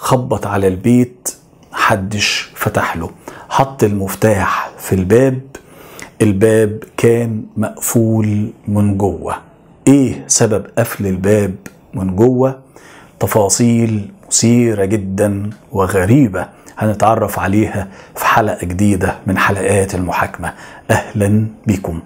خبط على البيت حدش فتح له حط المفتاح في الباب الباب كان مقفول من جوه ايه سبب قفل الباب من جوه تفاصيل مثيره جدا وغريبه هنتعرف عليها في حلقه جديده من حلقات المحاكمه اهلا بكم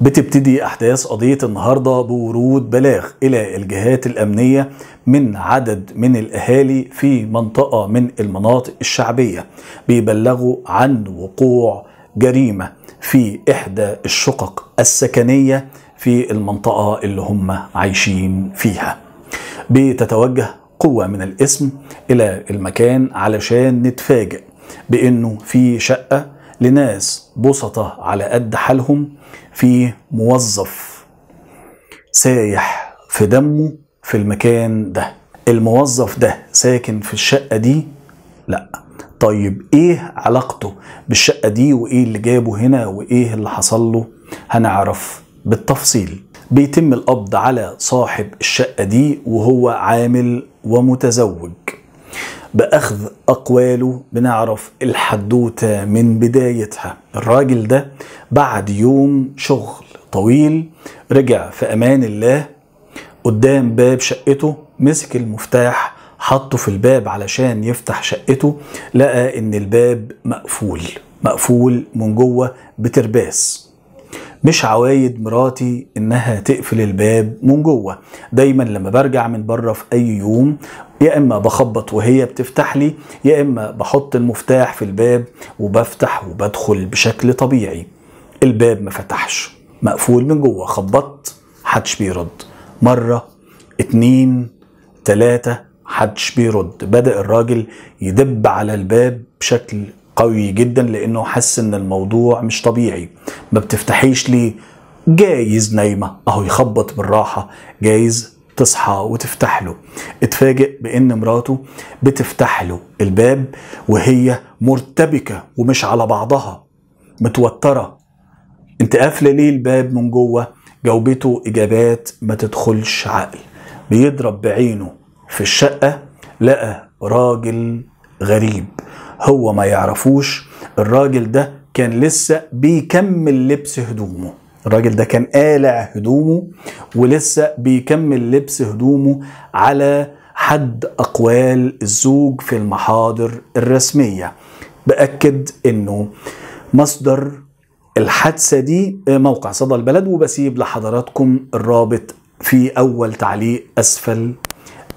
بتبتدي أحداث قضية النهاردة بورود بلاغ إلى الجهات الأمنية من عدد من الأهالي في منطقة من المناطق الشعبية بيبلغوا عن وقوع جريمة في إحدى الشقق السكنية في المنطقة اللي هم عايشين فيها بتتوجه قوة من الاسم إلى المكان علشان نتفاجئ بأنه في شقة لناس بسطة على قد حالهم في موظف سايح في دمه في المكان ده الموظف ده ساكن في الشقة دي لا طيب ايه علاقته بالشقة دي وايه اللي جابه هنا وايه اللي حصل له هنعرف بالتفصيل بيتم القبض على صاحب الشقة دي وهو عامل ومتزوج باخذ اقواله بنعرف الحدوته من بدايتها الراجل ده بعد يوم شغل طويل رجع في امان الله قدام باب شقته مسك المفتاح حطه في الباب علشان يفتح شقته لقى ان الباب مقفول مقفول من جوه بترباس مش عوايد مراتي انها تقفل الباب من جوه دايما لما برجع من بره في اي يوم يا اما بخبط وهي بتفتح لي يا اما بحط المفتاح في الباب وبفتح وبدخل بشكل طبيعي الباب ما فتحش مقفول من جوه خبطت حدش بيرد مرة اتنين تلاتة حدش بيرد بدأ الراجل يدب على الباب بشكل قوي جدا لانه حس ان الموضوع مش طبيعي ما بتفتحيش ليه جايز نايمة اهو يخبط بالراحة جايز تصحى وتفتح له اتفاجئ بان مراته بتفتح له الباب وهي مرتبكه ومش على بعضها متوتره انت قافله ليه الباب من جوه جاوبته اجابات ما تدخلش عقل بيضرب بعينه في الشقه لقى راجل غريب هو ما يعرفوش الراجل ده كان لسه بيكمل لبس هدومه الراجل ده كان قالع هدومه ولسه بيكمل لبس هدومه على حد اقوال الزوج في المحاضر الرسميه باكد انه مصدر الحادثه دي موقع صدى البلد وبسيب لحضراتكم الرابط في اول تعليق اسفل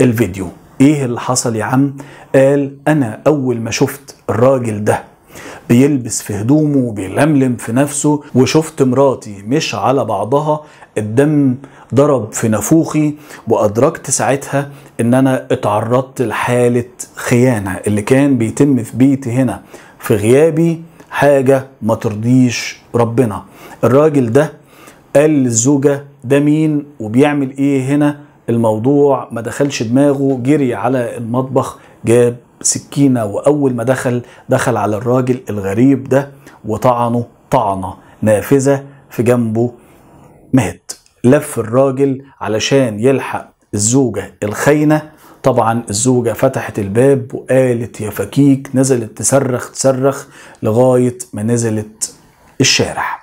الفيديو ايه اللي حصل يا عم قال انا اول ما شفت الراجل ده بيلبس في هدومه وبيلملم في نفسه وشفت مراتي مش على بعضها الدم ضرب في نافوخي وادركت ساعتها ان انا اتعرضت لحاله خيانه اللي كان بيتم في بيتي هنا في غيابي حاجه ما ترضيش ربنا الراجل ده قال للزوجه ده مين وبيعمل ايه هنا الموضوع ما دخلش دماغه جري على المطبخ جاب سكينة وأول ما دخل دخل على الراجل الغريب ده وطعنه طعنة نافذة في جنبه مات لف الراجل علشان يلحق الزوجة الخاينة طبعا الزوجة فتحت الباب وقالت يا فكيك نزلت تصرخ تصرخ لغاية ما نزلت الشارع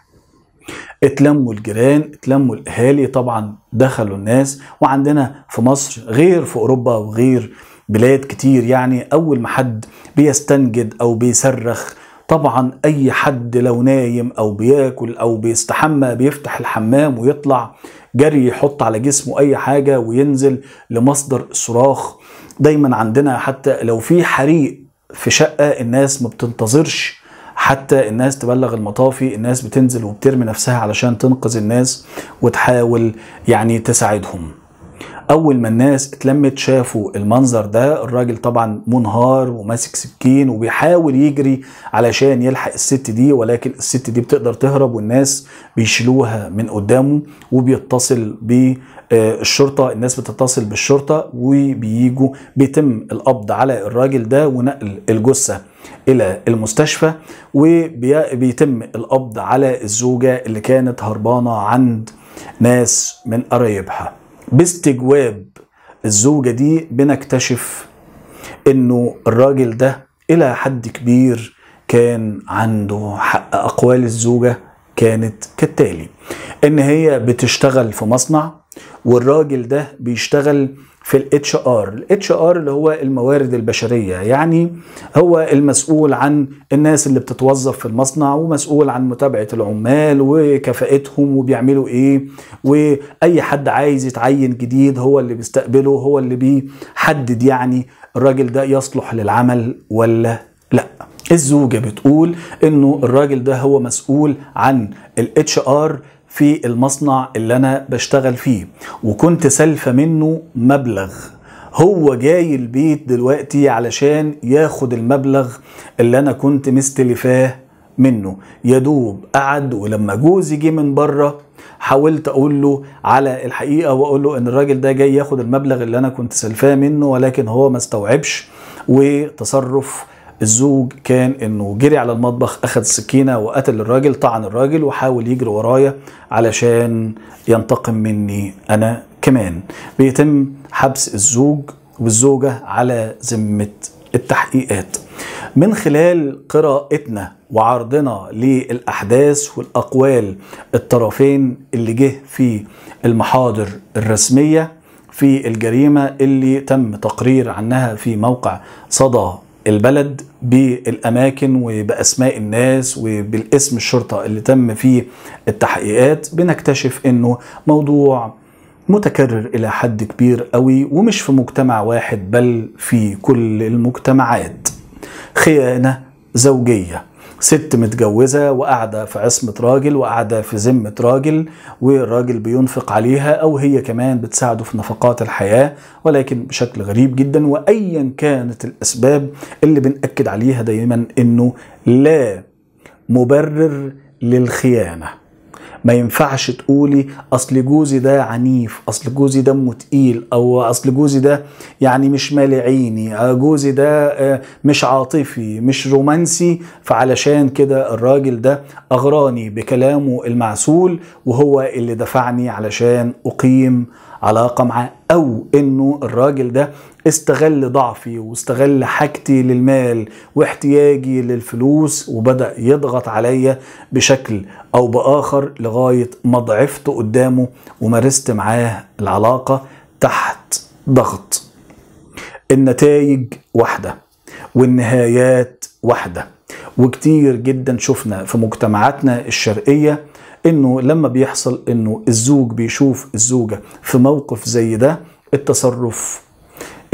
اتلموا الجيران اتلموا الاهالي طبعا دخلوا الناس وعندنا في مصر غير في اوروبا وغير بلاد كتير يعني أول ما حد بيستنجد أو بيصرخ طبعا أي حد لو نايم أو بياكل أو بيستحمى بيفتح الحمام ويطلع جري يحط على جسمه أي حاجة وينزل لمصدر الصراخ دايما عندنا حتى لو في حريق في شقة الناس ما بتنتظرش حتى الناس تبلغ المطافي الناس بتنزل وبترمي نفسها علشان تنقذ الناس وتحاول يعني تساعدهم اول ما الناس اتلمت شافوا المنظر ده الراجل طبعا منهار وماسك سكين وبيحاول يجري علشان يلحق الست دي ولكن الست دي بتقدر تهرب والناس بيشيلوها من قدامه وبيتصل بالشرطه الناس بتتصل بالشرطه وبييجوا بيتم القبض على الراجل ده ونقل الجثه الى المستشفى وبيتم القبض على الزوجه اللي كانت هربانه عند ناس من قرايبها باستجواب الزوجة دي بنكتشف انه الراجل ده الى حد كبير كان عنده حق اقوال الزوجة كانت كالتالي ان هي بتشتغل في مصنع والراجل ده بيشتغل في الاتش ار الاتش ار اللي هو الموارد البشريه يعني هو المسؤول عن الناس اللي بتتوظف في المصنع ومسؤول عن متابعه العمال وكفاءتهم وبيعملوا ايه واي حد عايز يتعين جديد هو اللي بيستقبله هو اللي بيحدد يعني الراجل ده يصلح للعمل ولا لا الزوجه بتقول انه الراجل ده هو مسؤول عن الاتش ار في المصنع اللي انا بشتغل فيه وكنت سالفه منه مبلغ هو جاي البيت دلوقتي علشان ياخد المبلغ اللي انا كنت مستلفاه منه يدوب قعد ولما جوزي جه من بره حاولت اقول له على الحقيقه واقول له ان الراجل ده جاي ياخد المبلغ اللي انا كنت سلفاه منه ولكن هو ما استوعبش وتصرف الزوج كان انه جري على المطبخ اخذ سكينه وقتل الراجل طعن الراجل وحاول يجري ورايا علشان ينتقم مني انا كمان بيتم حبس الزوج والزوجه على ذمه التحقيقات من خلال قراءتنا وعرضنا للأحداث والأقوال الطرفين اللي جه في المحاضر الرسمية في الجريمة اللي تم تقرير عنها في موقع صدى البلد بالاماكن وباسماء الناس وبالاسم الشرطه اللي تم فيه التحقيقات بنكتشف انه موضوع متكرر الى حد كبير قوي ومش في مجتمع واحد بل في كل المجتمعات خيانه زوجيه ست متجوزة وقاعدة في عصمة راجل وقاعدة في ذمة راجل والراجل بينفق عليها أو هي كمان بتساعده في نفقات الحياة ولكن بشكل غريب جدا وأيا كانت الأسباب اللي بنأكد عليها دايما إنه لا مبرر للخيانة ما ينفعش تقولي اصل جوزي ده عنيف اصل جوزي دمه تقيل او اصل جوزي ده يعني مش مالي عيني آه، جوزي ده آه، مش عاطفي مش رومانسي فعلشان كده الراجل ده اغراني بكلامه المعسول وهو اللي دفعني علشان اقيم علاقه معاه او انه الراجل ده استغل ضعفي واستغل حاجتي للمال واحتياجي للفلوس وبدا يضغط عليا بشكل او باخر لغايه ما ضعفت قدامه ومارست معاه العلاقه تحت ضغط النتائج واحده والنهايات واحده وكتير جدا شفنا في مجتمعاتنا الشرقيه انه لما بيحصل انه الزوج بيشوف الزوجه في موقف زي ده التصرف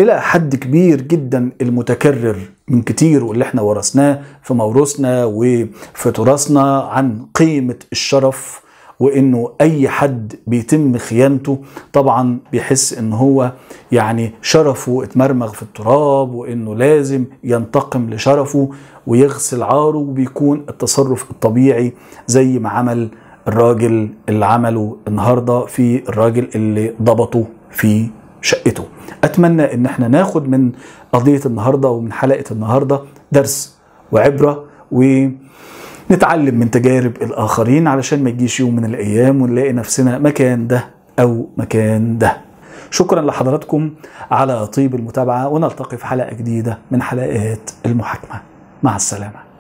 الى حد كبير جدا المتكرر من كتير واللي احنا ورثناه في موروثنا وفي تراثنا عن قيمه الشرف وانه اي حد بيتم خيانته طبعا بيحس ان هو يعني شرفه اتمرمغ في التراب وانه لازم ينتقم لشرفه ويغسل عاره وبيكون التصرف الطبيعي زي ما عمل الراجل اللي عمله النهارده في الراجل اللي ضبطه في شقته اتمنى ان احنا ناخد من قضيه النهارده ومن حلقه النهارده درس وعبره و نتعلم من تجارب الاخرين علشان ما يجيش يوم من الايام ونلاقي نفسنا مكان ده او مكان ده شكرا لحضراتكم على طيب المتابعه ونلتقي في حلقه جديده من حلقات المحاكمه مع السلامه